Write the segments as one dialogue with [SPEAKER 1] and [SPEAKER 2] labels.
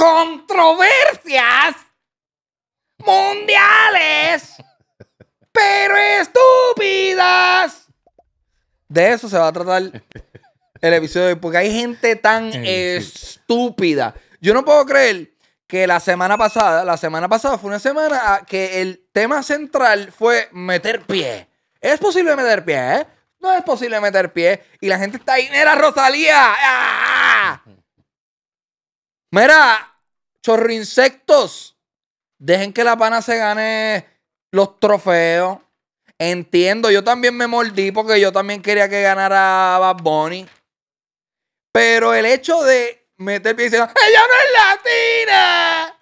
[SPEAKER 1] controversias mundiales, pero estúpidas. De eso se va a tratar el episodio de hoy, porque hay gente tan estúpida. Yo no puedo creer que la semana pasada, la semana pasada fue una semana que el tema central fue meter pie. Es posible meter pie, ¿eh? No es posible meter pie. Y la gente está ahí, mira, Rosalía. ¡Ah! Mira, Chorro insectos. Dejen que la pana se gane los trofeos. Entiendo, yo también me mordí porque yo también quería que ganara Bad Bunny. Pero el hecho de meter pie y decir, ¡Ella no es latina!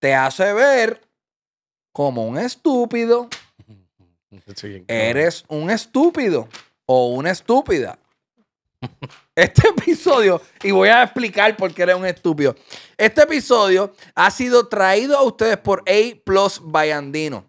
[SPEAKER 1] Te hace ver como un estúpido. Eres un estúpido o una estúpida. Este episodio, y voy a explicar por qué eres un estúpido. Este episodio ha sido traído a ustedes por A Plus Bayandino.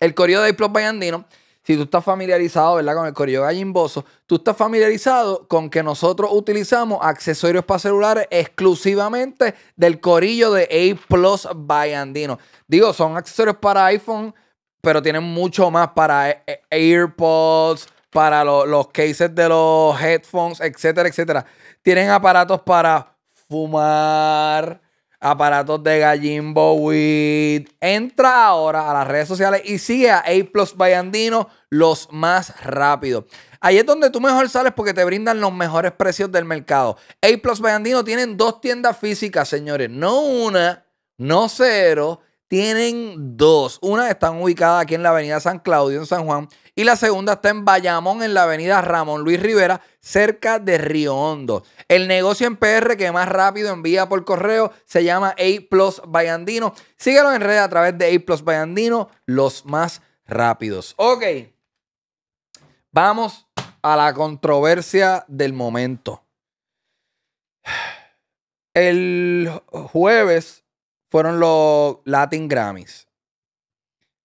[SPEAKER 1] El corillo de A Plus Bayandino, si tú estás familiarizado, ¿verdad? Con el corillo gallimboso, tú estás familiarizado con que nosotros utilizamos accesorios para celulares exclusivamente del corillo de A Plus Bayandino. Digo, son accesorios para iPhone, pero tienen mucho más para e-, e-, AirPods, para los cases de los headphones, etcétera, etcétera. Tienen aparatos para fumar, aparatos de gallimbo weed. Entra ahora a las redes sociales y sigue a A Plus Vallandino, los más rápidos. Ahí es donde tú mejor sales porque te brindan los mejores precios del mercado. A Plus Vallandino tienen dos tiendas físicas, señores, no una, no cero tienen dos. Una está ubicada aquí en la avenida San Claudio, en San Juan. Y la segunda está en Bayamón, en la avenida Ramón Luis Rivera, cerca de Río Hondo. El negocio en PR que más rápido envía por correo se llama A Plus Bayandino. Síguelo en redes a través de A Plus Bayandino, los más rápidos. Ok. Vamos a la controversia del momento. El jueves fueron los Latin Grammys.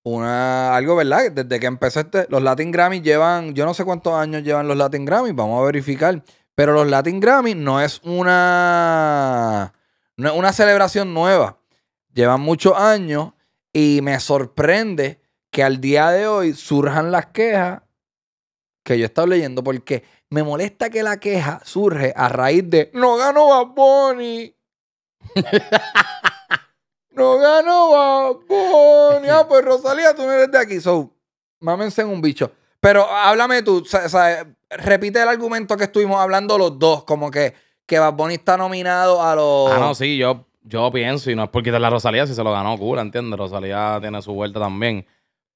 [SPEAKER 1] Una, algo, ¿verdad? Desde que empezó este, los Latin Grammys llevan, yo no sé cuántos años llevan los Latin Grammys, vamos a verificar. Pero los Latin Grammys no es una, una celebración nueva. Llevan muchos años y me sorprende que al día de hoy surjan las quejas que yo he estado leyendo porque me molesta que la queja surge a raíz de no gano a No ganó Ah, pues Rosalía, tú no eres de aquí. So, mámense en un bicho. Pero háblame tú, o sea, repite el argumento que estuvimos hablando los dos, como que, que Bad está nominado a los... Ah, no,
[SPEAKER 2] sí, yo, yo pienso, y no es por quitarle a Rosalía, si se lo ganó Cura, ¿entiendes? Rosalía tiene su vuelta también.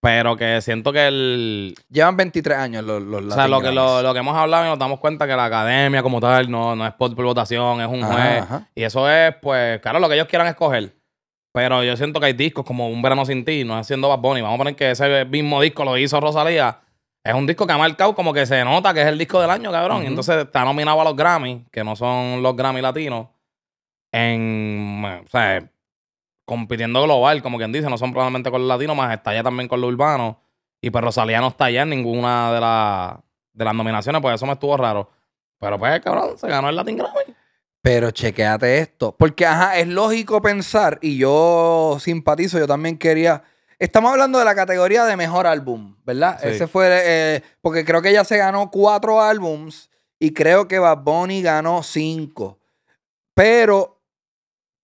[SPEAKER 2] Pero que siento que el...
[SPEAKER 1] Llevan 23 años los, los O sea, lo que, lo,
[SPEAKER 2] que hemos hablado y nos damos cuenta que la academia como tal no, no es por, votación, es un juez. Y eso es, pues, claro, lo que ellos quieran escoger. Pero yo siento que hay discos como Un Verano Sin Ti, no haciendo Bad Bunny. Vamos a poner que ese mismo disco lo hizo Rosalía. Es un disco que ha marcado como que se nota que es el disco del año, cabrón. Y Entonces está nominado a los Grammy, que no son los Grammy latinos, en. O sea, compitiendo global, como quien dice, no son probablemente con los latinos, más está allá también con los urbanos. Y pues Rosalía no está allá en ninguna de, de las nominaciones, pues eso me
[SPEAKER 1] estuvo raro. Pero pues, cabrón, se ganó el Latin Grammy. Pero chequéate esto. Porque, ajá, es lógico pensar, y yo simpatizo, yo también quería. Estamos hablando de la categoría de mejor álbum, ¿verdad? Ese fue. Eh, porque creo que ella se ganó cuatro álbums y creo que Bad Bunny ganó cinco. Pero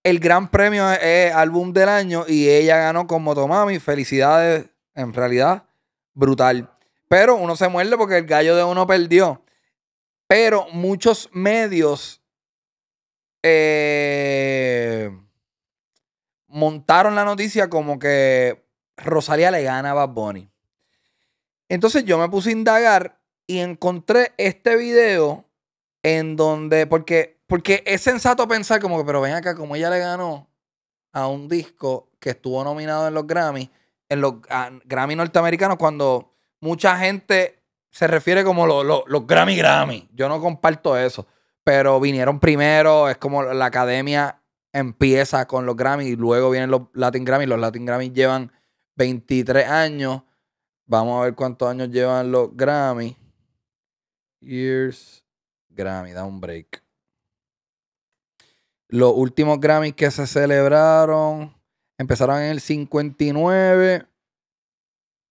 [SPEAKER 1] el gran premio es, es álbum del año y ella ganó con Motomami. Felicidades, en realidad, brutal. Pero uno se muerde porque el gallo de uno perdió. Pero muchos medios eh, montaron la noticia como que Rosalía le gana a Bad Bunny. Entonces yo me puse a indagar y encontré este video en donde, porque, porque es sensato pensar como que, pero ven acá, como ella le ganó a un disco que estuvo nominado en los Grammy, en los Grammy norteamericanos, cuando mucha gente se refiere como los, los Grammy Grammy. Yo no comparto eso pero vinieron primero, es como la academia empieza con los Grammy y luego vienen los Latin Grammy. Los Latin Grammy llevan 23 años. Vamos a ver cuántos años llevan los Grammy. Years Grammy, da un break. Los últimos Grammys que se celebraron empezaron en el 59.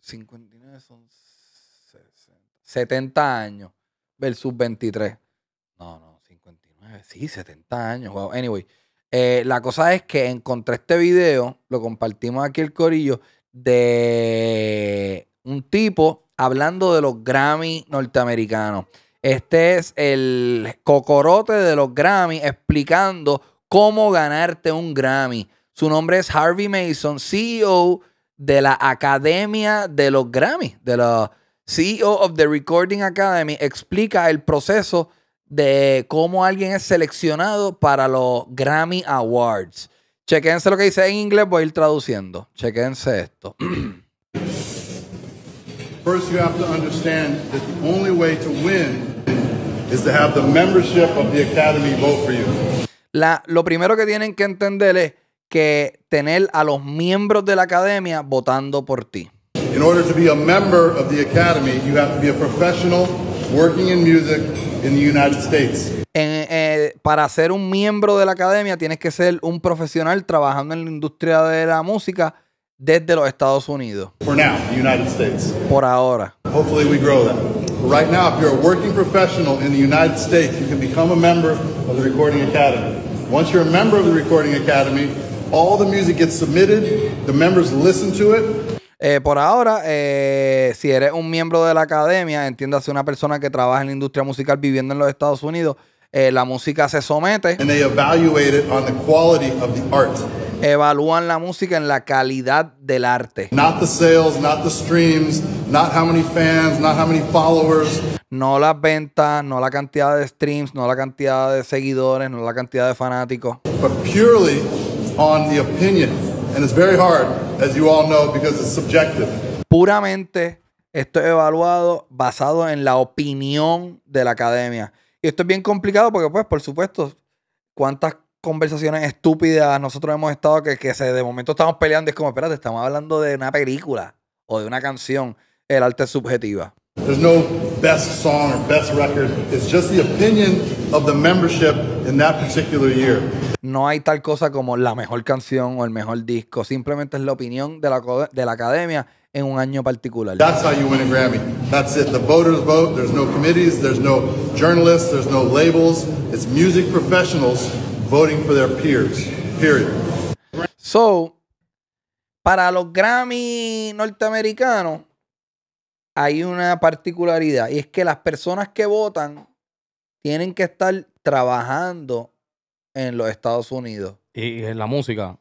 [SPEAKER 1] 59 son 60. 70 años versus 23. No, no. Eh, sí, 70 años, Anyway, eh, la cosa es que encontré este video, lo compartimos aquí el corillo, de un tipo hablando de los Grammy norteamericanos. Este es el cocorote de los Grammy explicando cómo ganarte un Grammy. Su nombre es Harvey Mason, CEO de la Academia de los Grammy, de la CEO of the Recording Academy, explica el proceso de cómo alguien es seleccionado para los Grammy Awards. Chequense lo que dice en inglés, voy a ir traduciendo. Chequense esto.
[SPEAKER 3] La, lo primero que tienen
[SPEAKER 1] que entender es que tener a los miembros de la academia votando por ti.
[SPEAKER 3] In order to be a member of the academy, you have working in music in the United States.
[SPEAKER 1] eh, para ser un miembro de la academia tienes que ser un profesional trabajando en la industria de la música desde los Estados Unidos. For
[SPEAKER 3] now, the United States. Por ahora. Hopefully we grow that. right now, if you're a working professional in the United States, you can become a member of the Recording Academy. Once you're a member of the Recording Academy, all the music gets submitted, the members listen to it, eh, por
[SPEAKER 1] ahora, eh, si eres un miembro de la academia, entiéndase una persona que trabaja en la industria musical viviendo en los Estados Unidos, eh, la música se somete. Evalúan la música en la calidad del arte. No las ventas, no la cantidad de streams, no la cantidad de seguidores, no la cantidad de fanáticos.
[SPEAKER 3] purely on the opinion. And it's very hard as you all know, because it's Puramente esto es evaluado
[SPEAKER 1] basado en la opinión de la academia. Y esto es bien complicado porque, pues, por supuesto, cuántas conversaciones estúpidas nosotros hemos estado que, que se, de momento estamos peleando. Es como, espérate, estamos hablando de una película o de una canción. El arte es subjetiva.
[SPEAKER 3] There's no best song best record. It's just the opinion of the membership in that particular no hay tal
[SPEAKER 1] cosa como la mejor canción o el mejor disco. Simplemente es la opinión de la, academia
[SPEAKER 3] en un año particular. That's how you win a Grammy. That's it. The voters vote. There's no committees. There's no journalists. There's no labels. It's music professionals voting for their peers. Period.
[SPEAKER 1] So, para los Grammy norteamericanos hay una particularidad y es que las personas que votan tienen que estar trabajando en los Estados Unidos.
[SPEAKER 2] ¿Y en la música?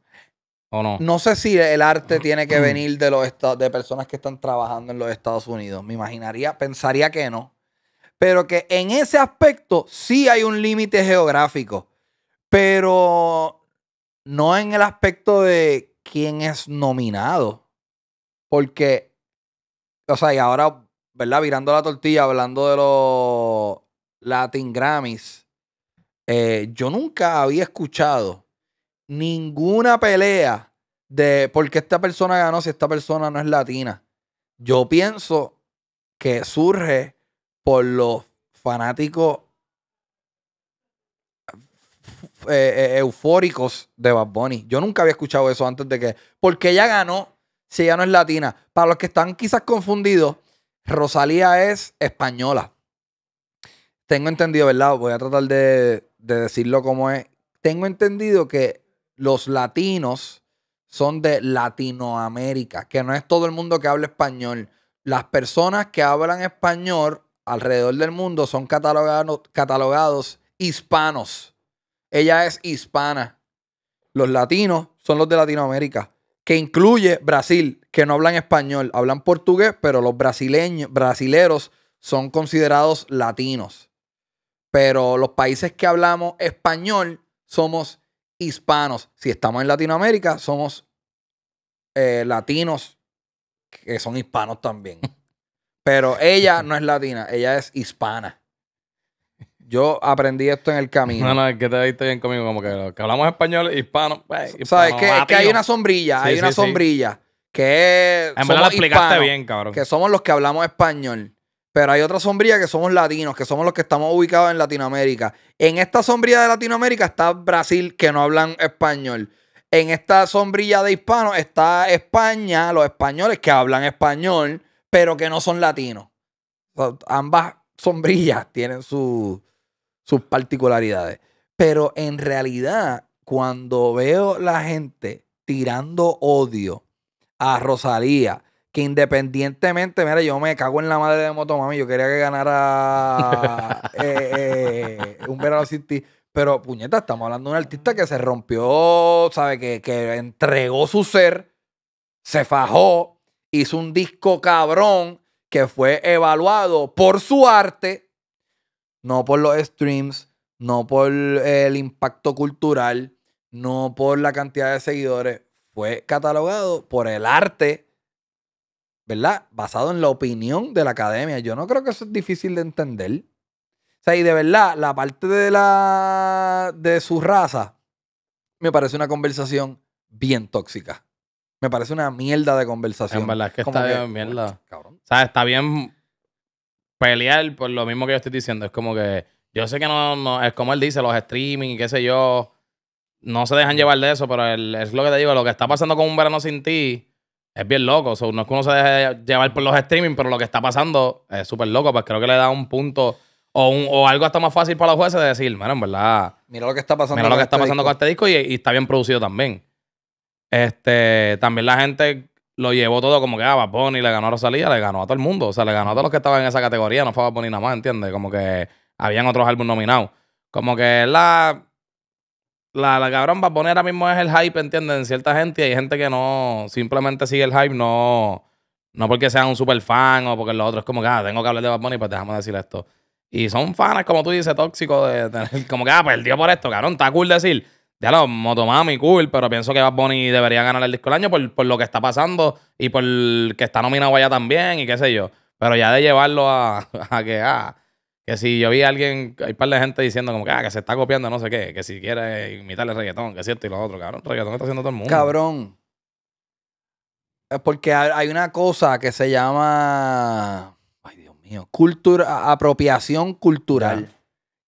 [SPEAKER 2] ¿O no?
[SPEAKER 1] No sé si el arte tiene que venir de, los de personas que están trabajando en los Estados Unidos. Me imaginaría, pensaría que no. Pero que en ese aspecto sí hay un límite geográfico. Pero no en el aspecto de quién es nominado. Porque, o sea, y ahora, ¿verdad? Virando la tortilla, hablando de los Latin Grammys eh, yo nunca había escuchado ninguna pelea de por qué esta persona ganó si esta persona no es latina. Yo pienso que surge por los fanáticos eh, eh, eufóricos de Bad Bunny. Yo nunca había escuchado eso antes de que. por qué ella ganó si ella no es latina. Para los que están quizás confundidos, Rosalía es española. Tengo entendido, ¿verdad? Voy a tratar de, de decirlo como es, tengo entendido que los latinos son de Latinoamérica, que no es todo el mundo que habla español. Las personas que hablan español alrededor del mundo son catalogados hispanos. Ella es hispana. Los latinos son los de Latinoamérica, que incluye Brasil, que no hablan español, hablan portugués, pero los brasileños, brasileros son considerados latinos pero los países que hablamos español somos hispanos. Si estamos en Latinoamérica, somos eh, latinos que son hispanos también. Pero ella no es latina, ella es hispana.
[SPEAKER 2] Yo aprendí esto en el camino. No, no, es que te viste bien conmigo, como que, hablamos español, hispano. Pues, ¿Sabes? Que, hay una sombrilla, hay una sombrilla.
[SPEAKER 1] Que es. explicaste bien, cabrón. Que somos los que hablamos español. Pero hay otra sombrilla que somos latinos, que somos los que estamos ubicados en Latinoamérica. En esta sombrilla de Latinoamérica está Brasil, que no hablan español. En esta sombrilla de hispanos está España, los españoles que hablan español, pero que no son latinos. ambas sombrillas tienen sus particularidades. Pero en realidad, cuando veo la gente tirando odio a Rosalía, que independientemente, mira, yo me cago en la madre de Motomami, yo quería que ganara eh, eh, un verano City. Pero, puñeta, estamos hablando de un artista que se rompió, ¿sabe? Que, que entregó su ser, se fajó, hizo un disco cabrón que fue evaluado por su arte, no por los streams, no por el impacto cultural, no por la cantidad de seguidores. Fue catalogado por el arte ¿verdad? Basado en la opinión de la academia. Yo no creo que eso es difícil de entender. O sea, y de verdad, la parte de la de su raza me parece una conversación bien tóxica. Me parece una mierda de conversación. En verdad es que está bien
[SPEAKER 2] mierda. O sea, está bien pelear por lo mismo que yo estoy diciendo. Es como que yo sé que no, no es como él dice, los streaming y qué sé yo, no se dejan mm. llevar de eso, pero es lo que te digo, lo que está pasando con un verano sin ti, es bien loco. O no es que uno se deje llevar por los streaming, pero lo que está pasando es súper loco. Pues creo que le da un punto o, algo hasta más fácil para los jueces de decir, bueno, en verdad.
[SPEAKER 1] Mira lo que está pasando. lo que está este pasando con
[SPEAKER 2] este disco y, está bien producido también. Este, también la gente lo llevó todo como que a ah, le ganó a Rosalía, le ganó a todo el mundo. O sea, le ganó a todos los que estaban en esa categoría. No fue a Bad nada más, ¿entiendes? Como que habían otros álbumes nominados. Como que la la, la cabrón va a ahora mismo es el hype, ¿entienden? cierta gente y hay gente que no, simplemente sigue el hype, no, no porque sea un super fan o porque lo otro es como que, ah, tengo que hablar de Bad Bunny, pues déjame decir esto. Y son fans, como tú dices, tóxicos, de tener, como que, ah, perdió por esto, cabrón, está cool decir. Ya lo, Motomami, cool, pero pienso que Bad Bunny debería ganar el disco del año por, por lo que está pasando y por que está nominado allá también y qué sé yo. Pero ya de llevarlo a, a que, ah, que si yo vi a alguien, hay un par de gente diciendo como ah, que, se está copiando no sé qué, que si quiere imitar el reggaetón, que es cierto y lo otro,
[SPEAKER 1] cabrón. reggaetón está haciendo todo el mundo. Cabrón. Porque hay una cosa que se llama. Ay, Dios mío. Cultura, apropiación cultural.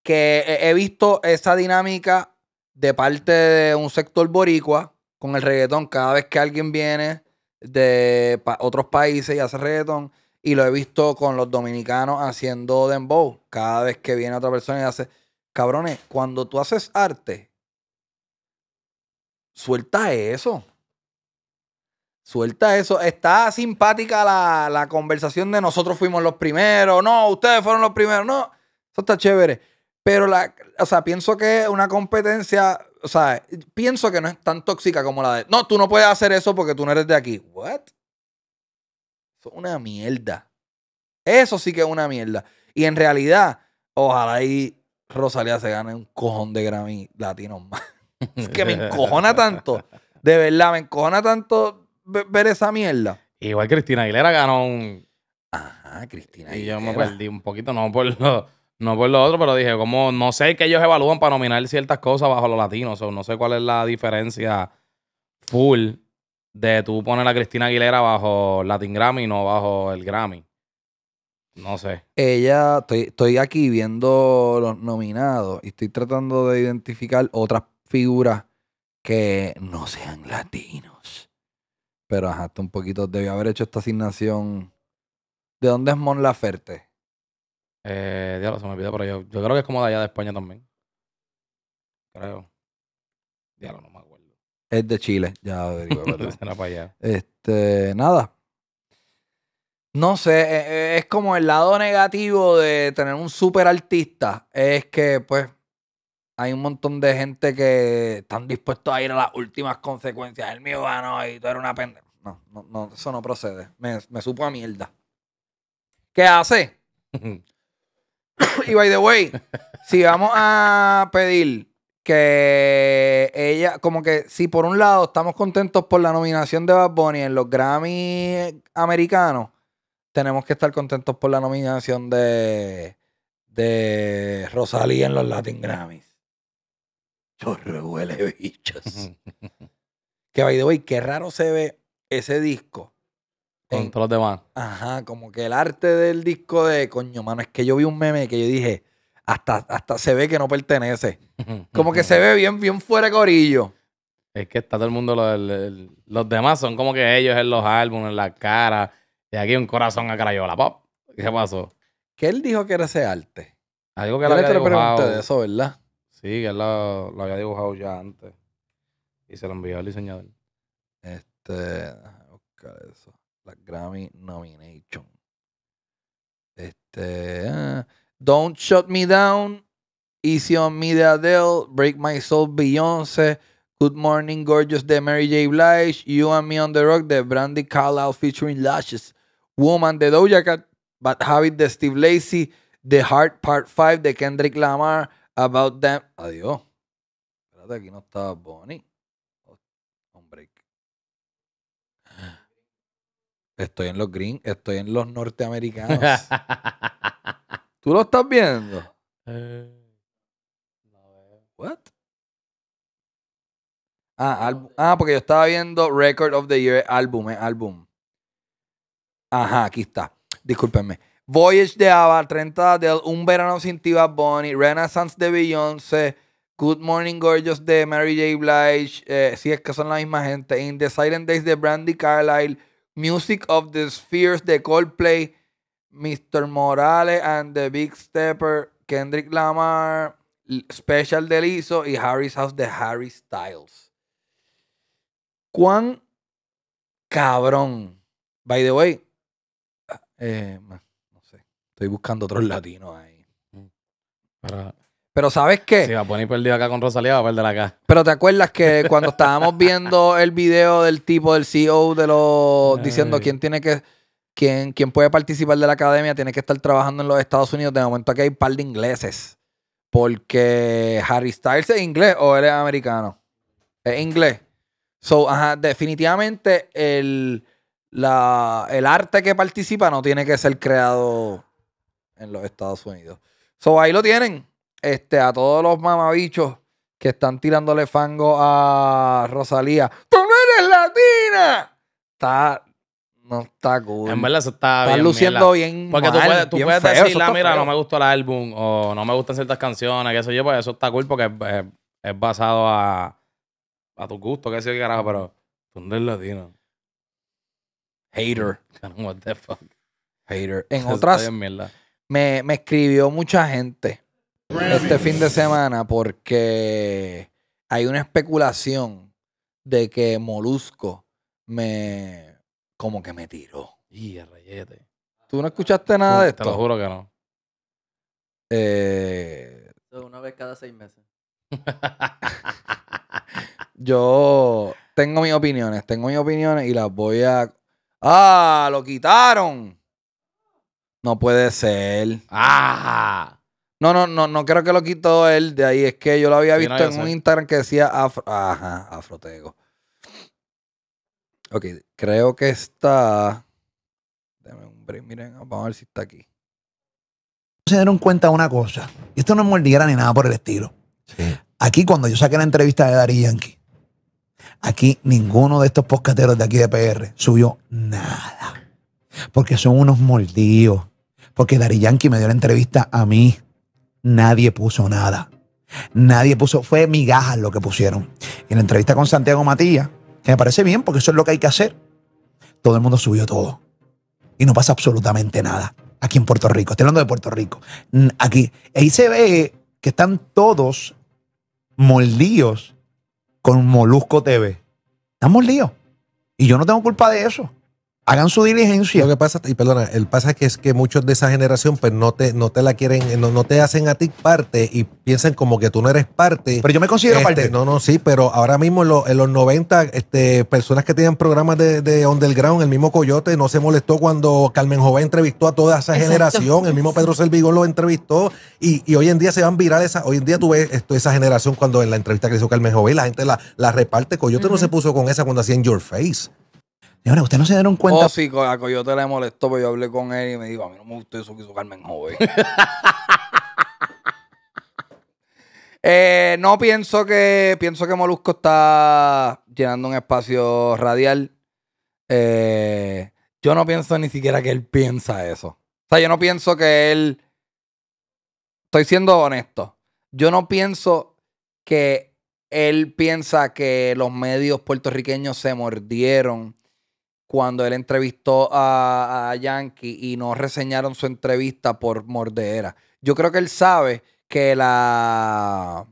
[SPEAKER 1] Que he visto esa dinámica de parte de un sector boricua con el reggaetón. Cada vez que alguien viene de otros países y hace reggaetón y lo he visto con los dominicanos haciendo dembow. Cada vez que viene otra persona y hace. Cabrones, cuando tú haces arte, suelta eso. Suelta eso. Está simpática la, conversación de nosotros fuimos los primeros. No, ustedes fueron los primeros. No, eso está chévere. Pero la, o sea, pienso que una competencia, o sea, pienso que no es tan tóxica como la de. No, tú no puedes hacer eso porque tú no eres de aquí. What? una mierda. Eso sí que es una mierda. Y en realidad, ojalá y Rosalía se gane un cojón de Grammy latino más. que me encojona tanto. De verdad, me encojona tanto ver esa mierda. Igual Cristina Aguilera
[SPEAKER 2] ganó un. Ajá, Cristina Y yo me perdí un poquito, no por lo, no por lo otro, pero dije, como no sé que ellos evalúan para nominar ciertas cosas bajo los latinos, o no sé cuál es la diferencia full de tú poner a Cristina Aguilera bajo Latin Grammy, no bajo el Grammy. No sé.
[SPEAKER 1] Ella, estoy, aquí viendo los nominados y estoy tratando de identificar otras figuras que no sean latinos. Pero ajá, hasta un poquito debió haber hecho esta asignación. ¿De dónde es Mon Laferte?
[SPEAKER 2] Eh, diablo, se me olvidó, pero yo, yo creo que es como de allá de España también. Creo. Diablo, no
[SPEAKER 1] es de Chile, ya digo, Este, nada. No sé, e, e, es como el lado negativo de tener un super artista. Es que, pues, hay un montón de gente que están dispuestos a ir a las últimas consecuencias. El mío bueno, y tú eres una pendeja. No, no, eso no procede. Me, me supo a mierda. ¿Qué hace? y by the way, si vamos a pedir que ella, como que si por un lado estamos contentos por la nominación de Bad Bunny en los Grammy americanos, tenemos que estar contentos por la nominación de, de Rosalía en los Latin Grammys. Chorro huele bichos. que by the way, qué raro se ve ese disco. Con todos los demás. Ajá, como que el arte del disco de coño, mano, es que yo vi un meme que yo dije hasta, se ve que no pertenece. Como que se ve bien, bien fuera de corillo. Es que está todo el mundo, los,
[SPEAKER 2] los, demás son como que ellos en los álbumes, en la cara. Y aquí un corazón a carayola. Pop. ¿Qué pasó?
[SPEAKER 1] ¿Qué él dijo que era ese arte?
[SPEAKER 2] Algo que él había te dibujado. de eso, ¿verdad? Sí, que él lo, había dibujado ya antes.
[SPEAKER 1] Y se lo envió al diseñador. Este. Buscar eso. La Grammy Nomination. Este. Ah, Don't Shut Me Down, Easy on Me de Adele, Break My Soul Beyonce, Good Morning Gorgeous de Mary J. Blige, You and Me on the Rock de Brandy Carlisle featuring Lashes, Woman de Doja Cat, Bad Habit de Steve Lacey, The Heart Part 5 de Kendrick Lamar, About Them. Adiós. Espérate, aquí no estaba Bonnie. break. Estoy en los green, estoy en los norteamericanos. ¿Tú lo estás viendo? Eh, What? Ah, ah, porque yo estaba viendo Record of the Year, álbum, eh, álbum. Ajá, aquí está. Discúlpenme. Voyage de Ava, 30 de Un verano sin ti, Bonnie, Renaissance de Beyoncé, Good Morning Gorgeous de Mary J. Blige, eh, si es que son la misma gente, In the Silent Days de Brandy Carlisle, Music of the Spheres de Coldplay, Mr. Morales and the Big Stepper, Kendrick Lamar, Special de y Harry's House de Harry Styles. ¿Cuán cabrón? By the way, ah, eh, no sé, estoy buscando otros latinos ahí. Mm. Pero ¿sabes qué? Si va a poner perdido acá con Rosalía, va a perder acá. Pero ¿te acuerdas que cuando estábamos viendo el video del tipo, del CEO, de los... diciendo quién tiene que quien, puede participar de la academia tiene que estar trabajando en los Estados Unidos. De momento aquí hay un par de ingleses. Porque Harry Styles es inglés o él es americano. Es inglés. So, definitivamente el, el arte que participa no tiene que ser creado en los Estados Unidos. So, ahí lo tienen. Este, a todos los mamabichos que están tirándole fango a Rosalía. ¡Tú no eres latina! Está no está cool. En verdad, eso está, bien. luciendo bien. Porque tú puedes, tú puedes decir, ah, mira, no me
[SPEAKER 2] gustó el álbum o no me gustan ciertas canciones, que eso. yo, pues eso está cool porque es, basado a, a tu gusto, qué sé yo, carajo, pero tú es latino. Hater. What the fuck. Hater. En otras, me,
[SPEAKER 1] me escribió mucha gente este fin de semana porque hay una especulación de que Molusco me como que me tiró. Y el rayete. ¿Tú no escuchaste nada de esto? Te lo juro que no. Eh, una vez cada seis meses. Yo tengo mis opiniones, tengo mis opiniones y las voy a. ¡Ah! ¡Lo quitaron! No puede ser. ¡Ah! No, no, no, no creo que lo quitó él de ahí. Es que yo lo había visto en un Instagram que decía afro, ajá, afrotego. Ok, creo que está. Déjame un brin, miren, vamos a ver si está aquí. Se dieron cuenta de una cosa. Y esto no es mordiera ni nada por el estilo. Aquí, cuando yo saqué la entrevista de Dari Yankee, aquí ninguno de estos poscateros de aquí de PR subió nada. Porque son unos mordidos. Porque Dari Yankee me dio la entrevista a mí. Nadie puso nada. Nadie puso, fue migajas lo que pusieron. en la entrevista con Santiago Matías, me parece bien porque eso es lo que hay que hacer. Todo el mundo subió todo. Y no pasa absolutamente nada aquí en Puerto Rico. Estoy hablando de Puerto Rico. Aquí. Ahí se ve que están todos moldíos con Molusco TV. Están moldíos. Y yo no tengo culpa de eso hagan su diligencia. Lo que pasa, y perdona, el pasa que es que muchos de esa generación pues no te, no te la quieren, no, te hacen a ti parte y piensan como que tú no eres parte. Pero yo me considero este, parte. No, no, sí, pero ahora mismo en, los 90, este, personas que tenían programas de, de, underground, el mismo Coyote no se molestó cuando Carmen Jové entrevistó a toda esa generación, el mismo Pedro Servigón lo entrevistó y, hoy en día se van virales, hoy en día tú ves esto, esa generación cuando en la entrevista que hizo Carmen Jové la gente la, la reparte, Coyote no se puso con esa cuando hacía en Your Face. Ahora ¿ustedes no se dieron cuenta? Oh, sí, a Coyote le molestó, pero pues yo hablé con él y me dijo, a mí no me gusta eso que hizo Carmen Joven. Eh, no, pienso que, pienso que Molusco está llenando un espacio radial. Eh, yo no pienso ni siquiera que él piensa eso. O sea, yo no pienso que él... Estoy siendo honesto. Yo no pienso que él piensa que los medios puertorriqueños se mordieron cuando él entrevistó a, Yankee y no reseñaron su entrevista por mordera Yo creo que él sabe que la,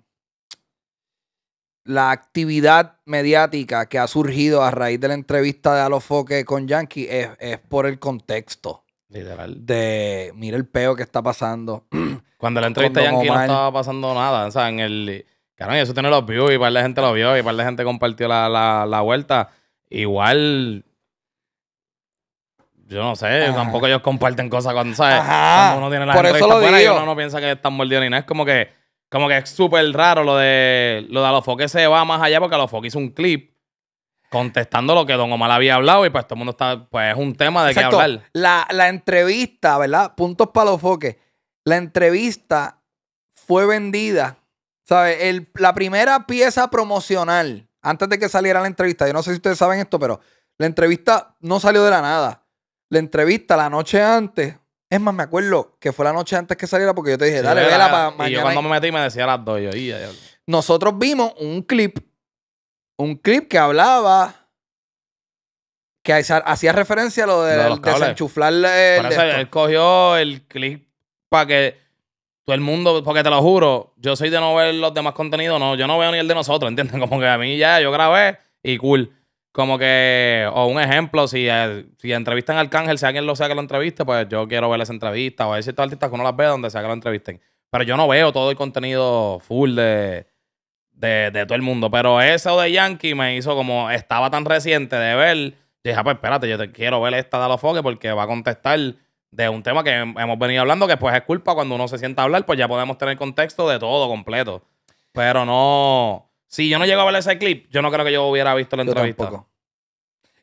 [SPEAKER 1] la actividad mediática que ha surgido a raíz de la entrevista de Alofoque con Yankee es, es por el contexto. Literal. De mira el peo que está pasando. Cuando la entrevista de Yankee no estaba
[SPEAKER 2] pasando nada. O sea, en el. Caramba, eso tiene los views y par la gente lo vio y para la gente compartió la, la, la vuelta. Igual yo no sé, tampoco ellos comparten cosas cuando, ¿sabes? uno tiene la Por eso Y uno no piensa que están mordidos ni nada. Es como que, como que es súper raro lo de lo de Alofoque se va más allá porque Alofoque hizo un clip contestando lo que Don Omar había hablado y pues todo el mundo está, pues es un tema de qué hablar.
[SPEAKER 1] La, la entrevista, ¿verdad? Puntos para los la entrevista fue vendida, ¿sabes? la primera pieza promocional, antes de que saliera la entrevista, yo no sé si ustedes saben esto, pero la entrevista no salió de la nada la entrevista la noche antes. Es más, me acuerdo que fue la noche antes que saliera porque yo te dije, dale, vela para mañana. yo cuando me
[SPEAKER 2] metí me decía las dos. Yo,
[SPEAKER 1] Nosotros vimos un clip, un clip que hablaba que hacía referencia a lo de, de él
[SPEAKER 2] cogió el clip para que todo el mundo, porque te lo juro, yo soy de no ver los demás contenidos, no, yo no veo ni el de nosotros, ¿entiendes? Como que a mí ya, yo grabé y cool como que, o un ejemplo, si, eh, si entrevistan al Arcángel, si alguien lo sea que lo entreviste, pues yo quiero ver esa entrevista, o hay ciertos artistas que uno las ve donde sea que lo entrevisten. Pero yo no veo todo el contenido full de, de, todo el mundo. Pero eso de Yankee me hizo como, estaba tan reciente de ver, dije, ah, pues espérate, yo te quiero ver esta de los foques porque va a contestar de un tema que hemos venido hablando, que pues es culpa cuando uno se sienta a hablar, pues ya podemos tener contexto de todo completo. Pero no si yo no llegaba a ver ese clip, yo no creo que yo hubiera visto la entrevista.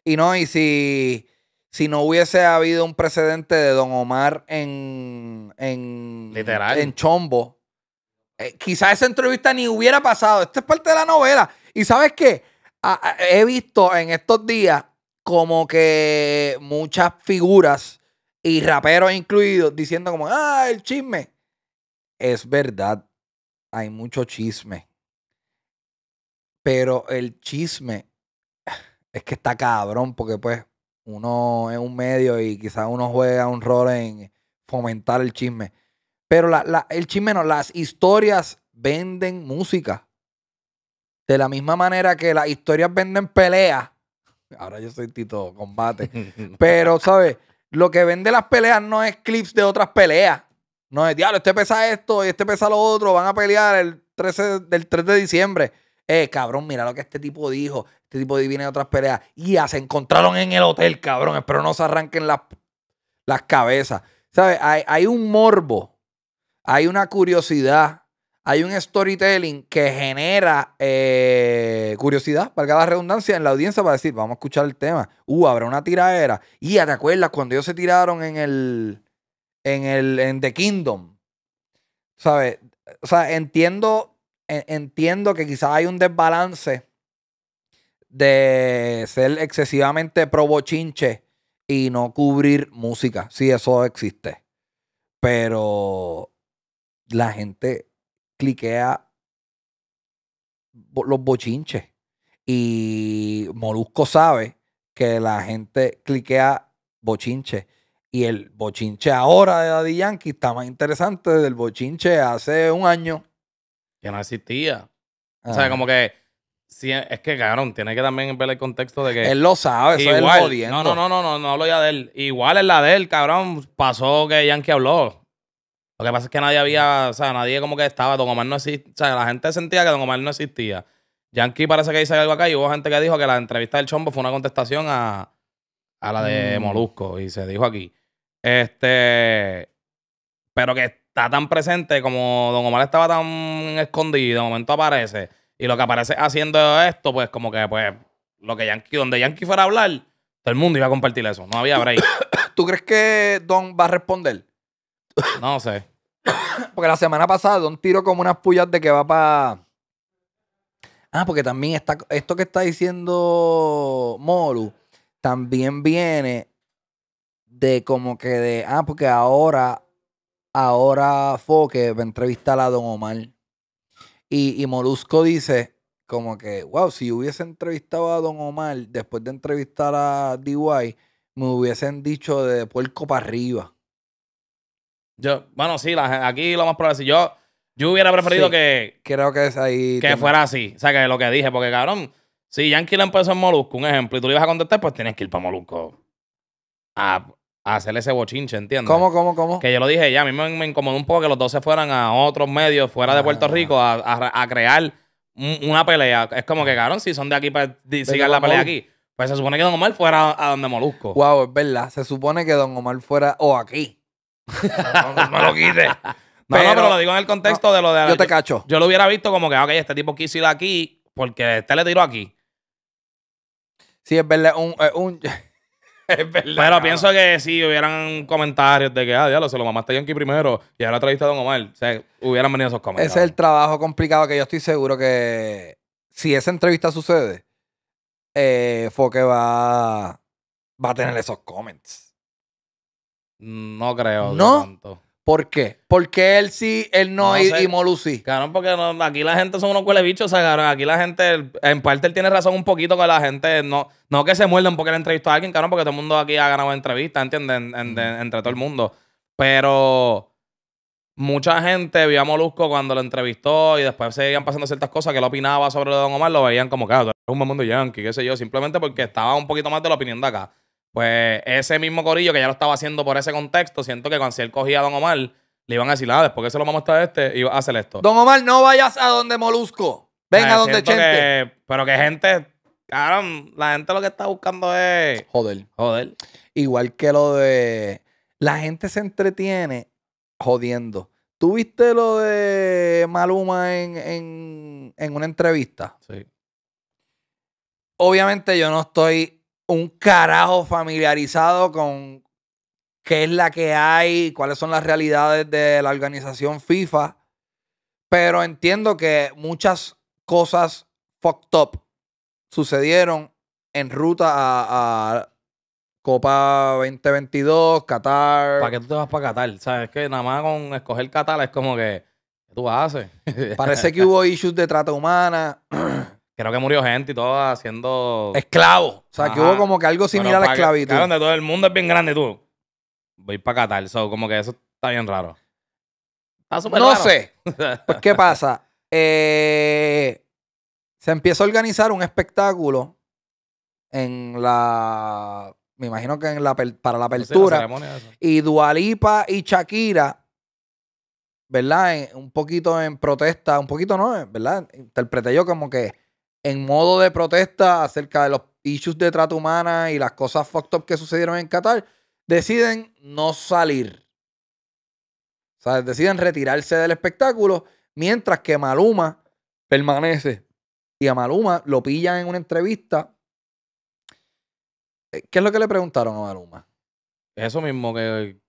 [SPEAKER 1] Y no, y si, si no hubiese habido un precedente de Don Omar en. Literal. En Chombo, eh, quizás esa entrevista ni hubiera pasado. Esta es parte de la novela. Y sabes qué? he visto en estos días como que muchas figuras y raperos incluidos diciendo como, ah, el chisme. Es verdad, hay mucho chisme. Pero el chisme es que está cabrón, porque pues uno es un medio y quizás uno juega un rol en fomentar el chisme. Pero la, la, el chisme no, las historias venden música. De la misma manera que las historias venden peleas. Ahora yo soy Tito Combate. Pero, ¿sabes? Lo que vende las peleas no es clips de otras peleas. No es, diablo, este pesa esto y este pesa lo otro. Van a pelear el 13 del 3 de diciembre eh, cabrón, mira lo que este tipo dijo. Este tipo viene de otras peleas. Y ya se encontraron en el hotel, cabrón. Espero no se arranquen las, cabezas. ¿Sabes? Hay, un morbo, hay una curiosidad, hay un storytelling que genera eh, curiosidad, valga la redundancia, en la audiencia para decir, vamos a escuchar el tema. Uh, habrá una tiradera. Y ya te acuerdas cuando ellos se tiraron en el. en el. en The Kingdom. ¿Sabes? O sea, entiendo entiendo que quizás hay un desbalance de ser excesivamente pro bochinche y no cubrir música. si eso existe. Pero la gente cliquea los bochinches. Y Molusco sabe que la gente cliquea bochinche. Y el bochinche ahora de Daddy Yankee está más interesante del bochinche hace un año
[SPEAKER 2] que no existía. O sea, como que si es que cabrón, Tiene que también ver el contexto de que. Él lo sabe, sabe igual, jodiendo. No, no, no, no, no, hablo ya de él. Igual es la de él, cabrón. Pasó que Yankee habló. Lo que pasa es que nadie había, o sea, nadie como que estaba. Don Omar no existía. O sea, la gente sentía que Don Omar no existía. Yankee parece que dice algo acá y hubo gente que dijo que la entrevista del Chombo fue una contestación a, a la de mm. Molusco. Y se dijo aquí. Este. Pero que está tan presente como Don Omar estaba tan escondido, de momento aparece. Y lo que aparece haciendo esto, pues como que, pues, lo que Yankee, donde Yankee fuera a hablar, todo el mundo iba a compartir eso. No había break. ¿Tú crees
[SPEAKER 1] que Don va a responder? No sé. porque la semana pasada Don tiró como unas pullas de que va para. Ah, porque también está. Esto que está diciendo Moru también viene de como que de. Ah, porque ahora ahora Foque va a entrevistar a Don Omar. Y, y, Molusco dice, como que, wow, si hubiese entrevistado a Don Omar después de entrevistar a DY, me hubiesen dicho de puerco para arriba.
[SPEAKER 2] Yo, bueno, sí, aquí lo más probable si yo, yo hubiera preferido
[SPEAKER 1] que. Creo que ahí. Que fuera
[SPEAKER 2] así. O sea, que lo que dije, porque cabrón, si Yankee le empezó en Molusco, un ejemplo, y tú le ibas a contestar, pues tienes que ir para Molusco hacer ese bochinche, entiendo. ¿Cómo, cómo, cómo? Que yo lo dije ya, a mí me, incomodó un poco que los dos se fueran a otros medios fuera de Puerto ah. Rico a, crear una pelea. Es como que, cabrón, si son de aquí, para sigan la pelea aquí.
[SPEAKER 1] Pues se supone que Don Omar fuera a donde Molusco. Wow, es verdad. Se supone que Don Omar fuera o aquí.
[SPEAKER 2] no, lo quite. No, pero, no, pero lo digo en el contexto de lo de... yo te cacho. Yo, lo hubiera visto como que, ok, este tipo quiso ir aquí porque este le tiró aquí.
[SPEAKER 1] Sí, es verdad. Un, un pero
[SPEAKER 2] pienso que si hubieran comentarios de que, ah, diablo, se lo mamaste Yankee primero y ahora entrevista a Don Omar, o hubieran venido esos comentarios.
[SPEAKER 1] es el trabajo complicado que yo estoy seguro que si esa entrevista sucede, eh, Foque va, va a tener esos comments. No creo. ¿No? Tanto. ¿Por qué? Porque él sí, él no, y,
[SPEAKER 2] Claro, porque aquí la gente son unos cuelebichos, o sea, aquí la gente, en parte él tiene razón un poquito que la gente, no, no que se un porque le entrevistó a alguien, claro, porque todo el mundo aquí ha ganado entrevistas, entienden, entre todo el mundo. Pero mucha gente vio a Molusco cuando lo entrevistó y después se iban pasando ciertas cosas que él opinaba sobre Don Omar, lo veían como, claro, ah, un de yankee, qué sé yo, simplemente porque estaba un poquito más de la opinión de acá. Pues ese mismo corillo que ya lo estaba haciendo por ese contexto, siento que cuando si él cogía a Don Omar, le iban a decir, ah, después que se lo vamos a a este, y a hacer esto.
[SPEAKER 1] Don Omar, no vayas a donde Molusco. Ven a ah, donde Chente. pero que gente, la gente lo que está buscando es... Joder. Joder. Igual que lo de... La gente se entretiene jodiendo. ¿Tuviste lo de Maluma en, en una entrevista? Sí. Obviamente yo no estoy un carajo familiarizado con qué es la que hay, cuáles son las realidades de la organización FIFA. Pero entiendo que muchas cosas fucked up sucedieron en ruta a, Copa 2022, Qatar. ¿Para qué tú te vas para Qatar? ¿Sabes? Que nada más con escoger Qatar es como que. ¿Qué tú haces? Parece que hubo issues de trata humana.
[SPEAKER 2] Creo que murió gente y todo haciendo. Esclavo. O sea, que hubo como que algo similar a la esclavitud. donde todo el mundo es bien grande, tú. Voy para Qatar. eso, como que eso está bien raro.
[SPEAKER 1] no sé. pues, ¿qué pasa? Eh, se empieza a organizar un espectáculo en la. Me imagino que en la, para la apertura. y Dualipa y Shakira ¿verdad? un poquito en protesta, un poquito no, ¿verdad? Interpreté yo como que en modo de protesta acerca de los issues de trata humana y las cosas fucked up que sucedieron en Qatar, deciden no salir. O sea, deciden retirarse del espectáculo, mientras que Maluma permanece. Y a Maluma lo pillan en una entrevista. Eh, ¿Qué es lo que le preguntaron a Maluma? Eso mismo,
[SPEAKER 2] que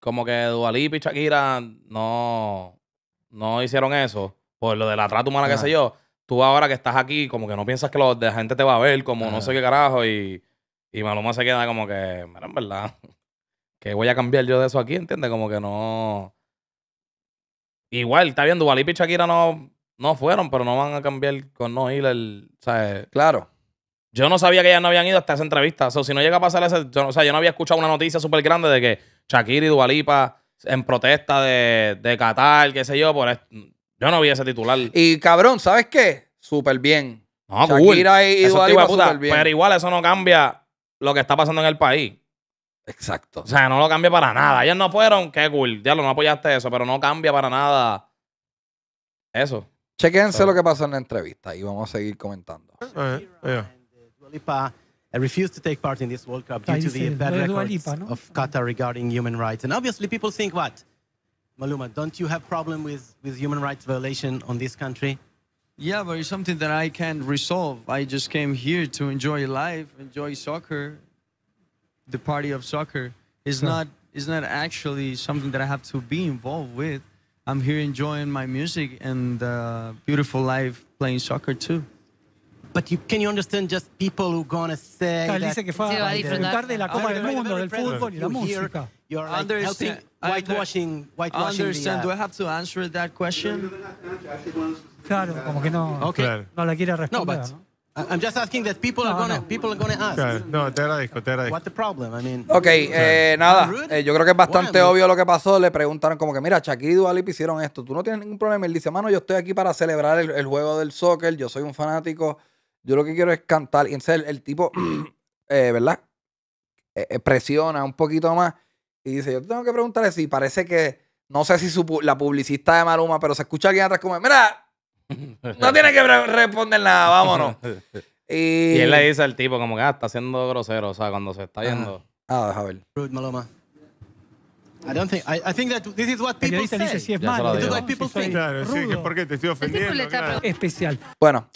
[SPEAKER 2] como que Dualip y Shakira no, no hicieron eso, por lo de la trata humana, qué sé yo tú ahora que estás aquí, como que no piensas que la gente te va a ver, como no sé qué carajo, y, y Maluma se queda como que, mira, en verdad, que voy a cambiar yo de eso aquí, ¿entiendes? Como que no. Igual, está bien, Dualipa y Shakira no, no fueron, pero no van a cambiar con no ir el. sea, Claro. Yo no sabía que ya no habían ido hasta esa entrevista. O sea, si no llega a pasar ese. Yo, o sea, yo no había escuchado una noticia súper grande de que Shakira y Dualipa en protesta de, de Qatar, qué sé yo, por yo no vi ese titular. Y cabrón, ¿sabes qué? Súper bien. No, Shakira cool. y eso puta, bien. Pero igual eso no cambia lo que está pasando en el país. Exacto. O sea, no lo cambia para nada. Ellos no fueron, qué cool. Diablo, no apoyaste eso, pero no cambia para nada
[SPEAKER 1] eso. Chequense lo que pasó en la entrevista y vamos a seguir comentando. Eh, eh,
[SPEAKER 2] I eh, refuse to take part in this World Cup due to the bad records of Qatar regarding human rights. And obviously people think what? Maluma, don't you have problem with, with human rights violation on this country? Yeah, but it's something that I can't resolve. I just came here to enjoy life, enjoy soccer, the party of soccer. It's not it's not actually something that I have to be involved with. I'm here enjoying my music and uh, beautiful life playing soccer too. But you, can you understand just people who gonna say Él dice que fue a, disfrutar de la Copa del Mundo, del fútbol y la música.
[SPEAKER 3] You're like helping whitewashing, whitewashing understand. The, uh, Do I
[SPEAKER 1] uh, have to answer that question? Claro, como que no, okay. no la quiere responder. No, but, ¿no? I'm just asking that
[SPEAKER 2] people no, are gonna, no. people are
[SPEAKER 1] gonna ask. Claro, no, te agradezco, te agradezco. What the problem? I mean, ok, eh, nada, eh, yo creo que es bastante obvio lo que pasó. Le preguntaron como que, mira, Shakira y Dualip hicieron esto. Tú no tienes ningún problema. Él dice, mano, yo estoy aquí para celebrar el, el juego del soccer. Yo soy un fanático. Yo lo que quiero es cantar. Y entonces el, tipo, eh, ¿verdad? E, eh, presiona un poquito más y dice, yo tengo que preguntarle si parece que, no sé si la publicista de Maruma, pero se escucha alguien atrás como, mira, no tiene que responder nada, vámonos. Y... él le
[SPEAKER 2] dice al tipo como que ah, está siendo grosero, o sea, cuando se está yendo. Ah, déjame ver. Rude Maloma.
[SPEAKER 1] I don't think I, I think that this is what people dice, say. es This is what people think. Claro, sí, que porque te estoy ofendiendo. Este Especial. Bueno,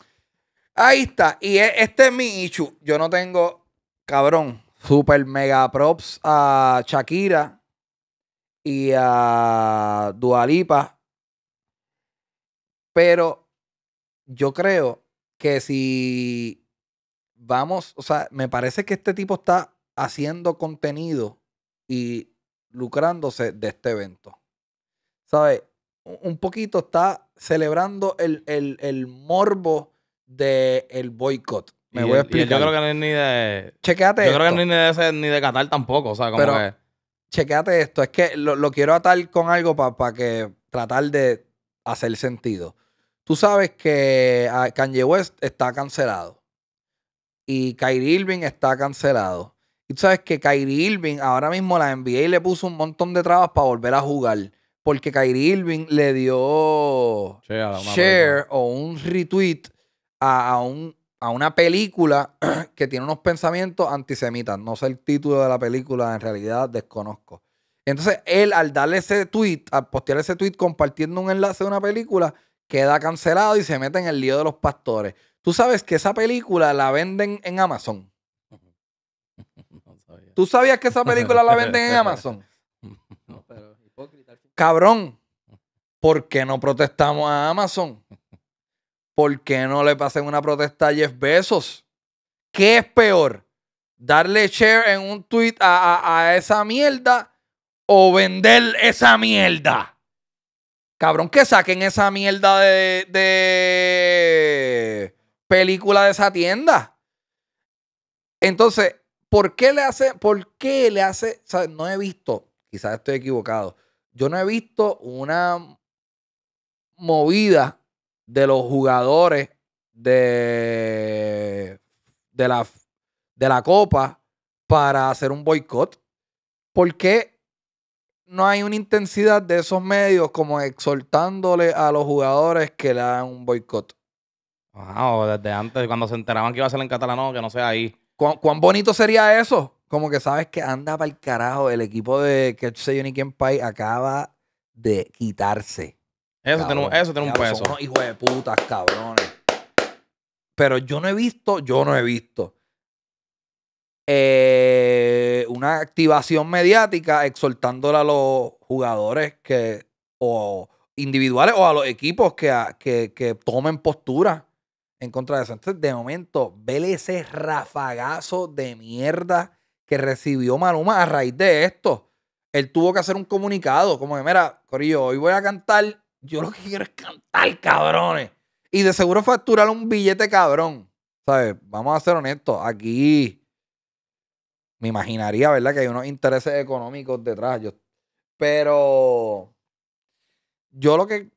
[SPEAKER 1] Ahí está. Y e, este es mi ichu. Yo no tengo, cabrón, super mega props a Shakira y a Dualipa. Pero yo creo que si vamos, o sea, me parece que este tipo está haciendo contenido y lucrándose de este evento. ¿Sabes? Un poquito está celebrando el, el morbo del el boicot. Me voy a explicar. yo creo
[SPEAKER 2] que no es ni de. Yo creo que no es ni de, Qatar tampoco. O sea, como que.
[SPEAKER 1] Chequéate esto. Es que lo, lo quiero atar con algo para que tratar de hacer sentido. Tú sabes que ah, Kanye West está cancelado. Y Kyrie Irving está cancelado. Y tú sabes que Kyrie Irving, ahora mismo la envié y le puso un montón de trabas para volver a jugar. Porque Kyrie Irving le dio
[SPEAKER 2] share
[SPEAKER 1] o un retweet a, a, una película que tiene unos pensamientos antisemitas. No sé el título de la película, en realidad desconozco. Entonces, él al darle ese tweet, al postear ese tweet compartiendo un enlace de una película, queda cancelado y se mete en el lío de los pastores. Tú sabes que esa película la venden en Amazon. ¿Tú sabías que esa película la venden en Amazon? Cabrón, ¿por qué no protestamos a Amazon? ¿por qué no le pasen una protesta a Jeff Bezos? ¿Qué es peor? ¿Darle share en un tweet a, esa mierda o vender esa mierda? Cabrón, que saquen esa mierda de, de película de esa tienda. Entonces, ¿por qué le hace, por qué le hace, no he visto, quizás estoy equivocado, yo no he visto una movida de los jugadores de, de, la, de la Copa para hacer un boicot. porque no hay una intensidad de esos medios como exhortándole a los jugadores que le hagan un boicot? desde antes, cuando se enteraban que iba a ser en catalano, que no sea ahí. ¿Cuán, bonito sería eso? Como que sabes que anda para el carajo, el equipo de que yo ni acaba de quitarse. Eso tiene un, eso un peso. Hijo de putas, cabrones. Pero yo no he visto, yo no he visto. Eh, una activación mediática exhortándole a los jugadores que, o individuales o a los equipos que, que, tomen postura en contra de eso. de momento, vele ese rafagazo de mierda que recibió Maluma a raíz de esto. Él tuvo que hacer un comunicado, como que, mira, Corillo, hoy voy a cantar yo lo que quiero es cantar, cabrones. Y de seguro facturar un billete cabrón. ¿Sabes? Vamos a ser honestos. Aquí me imaginaría, ¿verdad? Que hay unos intereses económicos detrás. pero yo lo que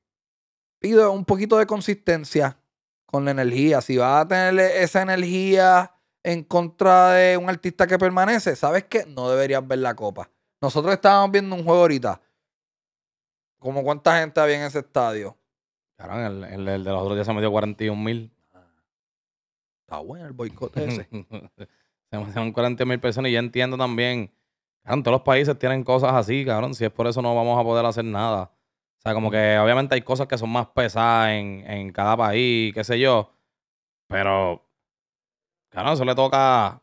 [SPEAKER 1] pido es un poquito de consistencia con la energía. Si vas a tener esa energía en contra de un artista que permanece, ¿sabes qué? No deberías ver la copa. Nosotros estábamos viendo un juego ahorita. ¿Cómo cuánta gente había en ese estadio?
[SPEAKER 2] el, el, de los otros días se metió 41 mil. Ah,
[SPEAKER 1] está bueno el boicot ese. se
[SPEAKER 2] metieron 41 mil personas y ya entiendo también. Claro, todos los países tienen cosas así, cabrón. Si es por eso no vamos a poder hacer nada. O sea, como que obviamente hay cosas que son más pesadas en, cada país, qué sé yo. Pero, claro, eso le toca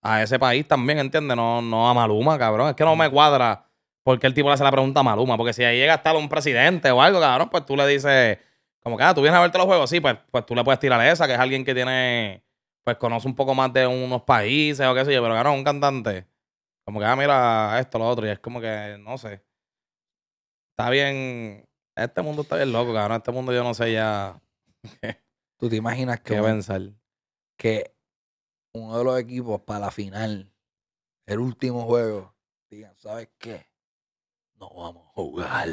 [SPEAKER 2] a ese país también, ¿entiendes? No, no a Maluma, cabrón. Es que no me cuadra porque el tipo le hace la pregunta Maluma. Porque si ahí llega a estar un presidente o algo, cabrón, pues tú le dices, como que, ah, tú vienes a verte los juegos, sí, pues, pues, tú le puedes tirar esa, que es alguien que tiene, pues conoce un poco más de unos países o qué sé yo, pero cabrón, un cantante. Como que, ah, mira esto, lo otro, y es como que, no sé. Está bien. Este mundo está bien loco, cabrón. Este mundo yo no
[SPEAKER 1] sé ya. ¿Tú te imaginas que, pensar? que uno de los equipos para la final, el último juego, digan, ¿sabes qué? no vamos a jugar.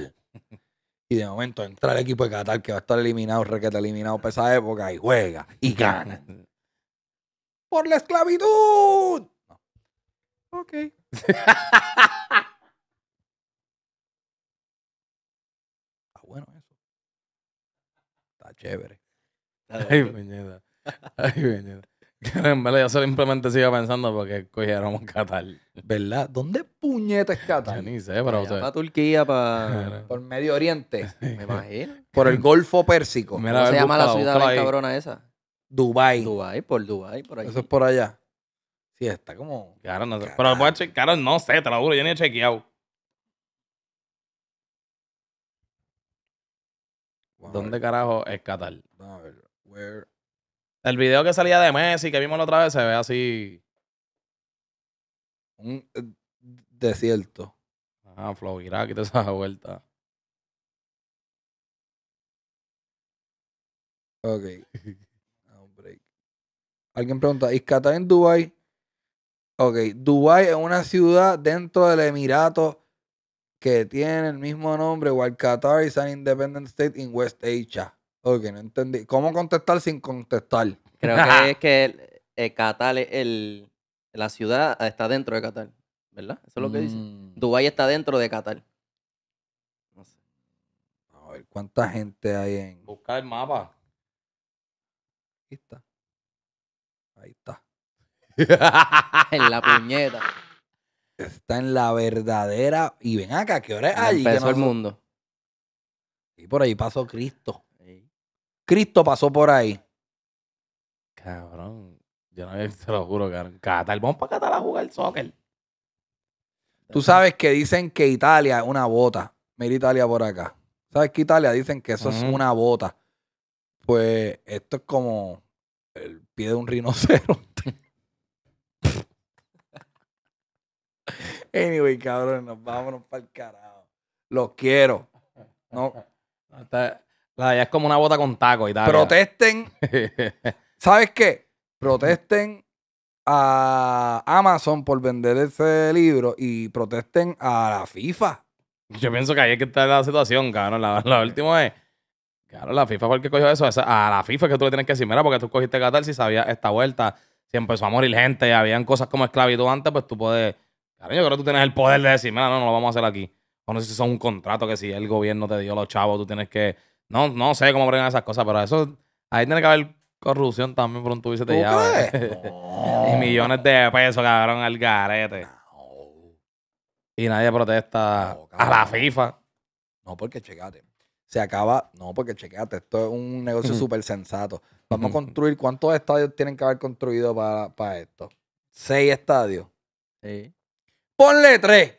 [SPEAKER 1] Y de momento entra el equipo de Qatar que va a estar eliminado, requete eliminado pesa época y juega y gana. ¡Por la esclavitud!
[SPEAKER 3] Ok. Está bueno eso.
[SPEAKER 2] Está chévere. Ay, Ay, en verdad, yo simplemente sigo pensando porque cogiéramos Qatar. ¿Verdad? ¿Dónde
[SPEAKER 1] es Qatar? Yo ni sé, pero. Para Turquía, para. por Medio Oriente, me imagino. Por el Golfo Pérsico. ¿Cómo se llama la ciudad la cabrona esa? Dubai. Dubai, por Dubai, por ahí. Eso es por allá. Sí, está como.
[SPEAKER 2] Claro, no sé. Pero voy a no sé, te lo juro, yo ni he chequeado. ¿Dónde carajo es Qatar? Vamos a ver. Where el video que salía de Messi, que vimos la otra vez, se ve así. Un eh, desierto. Ah, Flow Irak te esa vuelta.
[SPEAKER 1] Ok. Alguien pregunta, Qatar en Dubai? Ok, Dubai es una ciudad dentro del Emirato que tiene el mismo nombre, while Qatar is an independent state in West Asia. Ok, no entendí. ¿Cómo contestar sin contestar? Creo que
[SPEAKER 2] es que el, eh,
[SPEAKER 1] el la ciudad está dentro de Qatar, ¿verdad? Eso es lo que dice. Mm. Dubái está dentro de Qatar. No sé. A ver, ¿cuánta gente hay en...?
[SPEAKER 2] Buscar el mapa. Ahí está.
[SPEAKER 1] Ahí está. en la puñeta. Está en la verdadera... Y ven acá, ¿qué hora es allí? Empezó el mundo. Y por ahí pasó Cristo. Cristo pasó por ahí. Cabrón. Yo no te lo juro, cabrón. Catar, vamos para Catar a jugar soccer. Tú sabes que dicen que Italia es una bota. Mira Italia por acá. ¿Sabes que Italia dicen que eso es una bota? Pues esto es como el pie de un rinoceronte. anyway, cabrón, nos vámonos para el carajo. Los quiero. No. Hasta... La ya es como una bota con taco y tal. Protesten. ¿Sabes qué? Protesten a Amazon por vender ese libro y protesten a la FIFA.
[SPEAKER 2] Yo pienso que ahí es que está la situación, cabrón. La, la última es. Claro, la FIFA fue el que cogió eso. a la FIFA es que tú le tienes que decir, mira, porque tú cogiste Qatar si sabía esta vuelta, si empezó a morir gente, y habían cosas como esclavitud antes, pues tú puedes. Claro, yo creo que tú tienes el poder de decir, mira, no, no lo vamos a hacer aquí. O no sé si son un contrato que si el gobierno te dio los chavos, tú tienes que no, no sé cómo bregan esas cosas, pero eso. Ahí tiene que haber corrupción también por un tubo y te y millones de pesos, cabrón, al garete. Y nadie protesta a la FIFA.
[SPEAKER 1] No, porque checate. Se acaba. No, porque checate. Esto es un negocio súper sensato. Vamos a construir. ¿Cuántos estadios tienen que haber construido para, esto? Seis estadios. Sí. Ponle tres.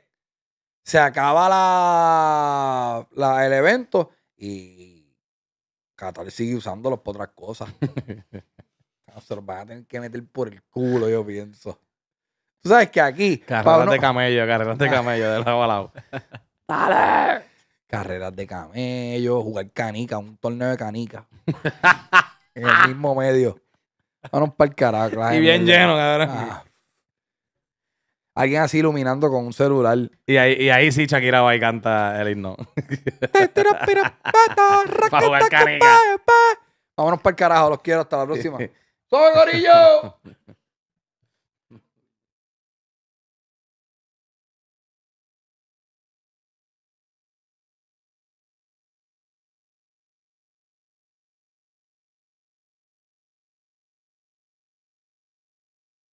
[SPEAKER 1] Se acaba la, la el evento y Qatar sigue usándolos para otras cosas. Se los van a tener que meter por el culo, yo pienso. Tú sabes que aquí. Carreras de
[SPEAKER 2] camello, carreras de camello, de lado a lado.
[SPEAKER 1] ¡Dale! Carreras de camello, jugar canica, un torneo de canica. en el mismo medio. Vamos para el carajo, Y bien lleno,
[SPEAKER 2] cabrón. Ah,
[SPEAKER 1] alguien así iluminando con un celular. Y ahí, y ahí sí Shakira va y canta el himno. Vámonos para el carajo, los quiero, hasta la próxima. ¡Soy gorillo!